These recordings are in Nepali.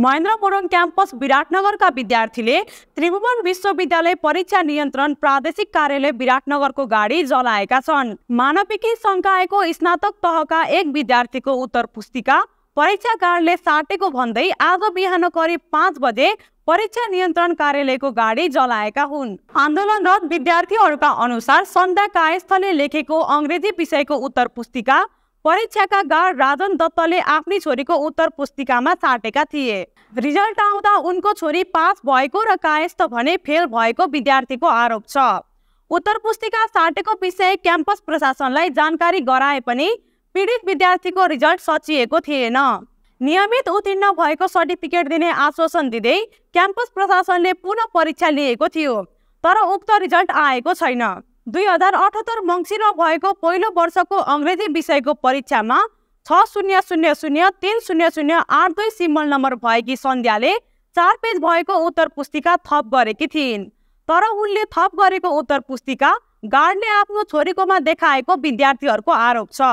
महेन्द्र मोरङ क्याम्पस विराटनगरका विद्यार्थीले त्रिभुवन विश्वविद्यालय परीक्षा नियन्त्रण प्रादेशिक कार्यालय विराटनगरको गाडी जलाएका छन् मानविकी सङ्कायको स्नातक तहका एक विद्यार्थीको उत्तर पुस्तिका परीक्षा कार्डले साटेको भन्दै आज बिहान करिब पाँच बजे परीक्षा नियन्त्रण कार्यालयको गाडी जलाएका हुन् आन्दोलनरत विद्यार्थीहरूका अनुसार सन्ध्या कायस्थले लेखेको अङ्ग्रेजी विषयको उत्तर पुस्तिका परीक्षाका राजन दत्तले आफ्नै छोरीको उत्तर पुस्तिकामा साटेका थिए रिजल्ट आउँदा उनको छोरी पास भएको र कायस्थ भने फेल भएको विद्यार्थीको आरोप छ उत्तर पुस्तिका साटेको विषय क्याम्पस प्रशासनलाई जानकारी गराए पनि पीडित विद्यार्थीको रिजल्ट सचिएको थिएन नियमित उत्तीर्ण भएको सर्टिफिकेट दिने आश्वासन दिँदै क्याम्पस प्रशासनले पुनः परीक्षा लिएको थियो तर उक्त रिजल्ट आएको छैन दुई हजार अठहत्तर मङ्सिरमा भएको पहिलो वर्षको अङ्ग्रेजी विषयको परीक्षामा छ शून्य शून्य शून्य तिन शून्य शून्य आठ दुई सिम्बल नम्बर भएकी सन्ध्याले चार पेज भएको उत्तर पुस्तिका थप गरेकी थिइन् तर उनले थप गरेको उत्तर पुस्तिका गार्डले आफ्नो छोरीकोमा देखाएको विद्यार्थीहरूको आरोप छ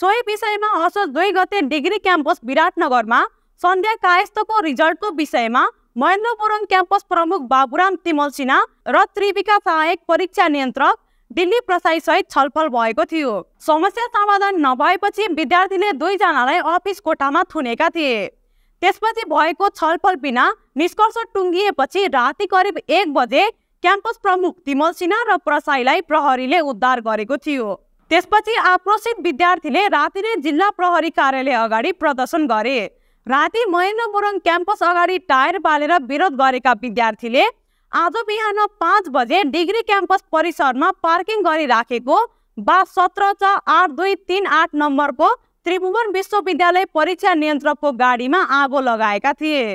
सोही विषयमा असोज दुई गते डिग्री क्याम्पस विराटनगरमा सन्ध्या कायस्थको रिजल्टको विषयमा महेन्द्रपुरम क्याम्पस प्रमुख बाबुराम तिमल सिन्हा र त्रिविका सहायक परीक्षा नियन्त्रक दिल्ली प्रसाईसहित छलफल भएको थियो समस्या समाधान नभएपछि विद्यार्थीले दुईजनालाई अफिस कोठामा थुनेका थिए त्यसपछि भएको छलफल बिना निष्कर्ष टुङ्गिएपछि राति करिब एक बजे क्याम्पस प्रमुख तिमल सिन्हा र प्रसाईलाई प्रहरीले उद्धार गरेको थियो त्यसपछि आक्रोशित विद्यार्थीले राति नै जिल्ला प्रहरी कार्यालय अगाडि प्रदर्शन गरे राति महेन्द्रपुरम क्याम्पस अगाडि टायर बालेर विरोध गरेका विद्यार्थीले आज बिहान पाँच बजे डिग्री क्याम्पस परिसरमा पार्किङ गरिराखेको बा सत्र छ आठ दुई तिन आठ नम्बरको त्रिभुवन विश्वविद्यालय परीक्षा नियन्त्रकको गाडीमा आगो लगाएका थिए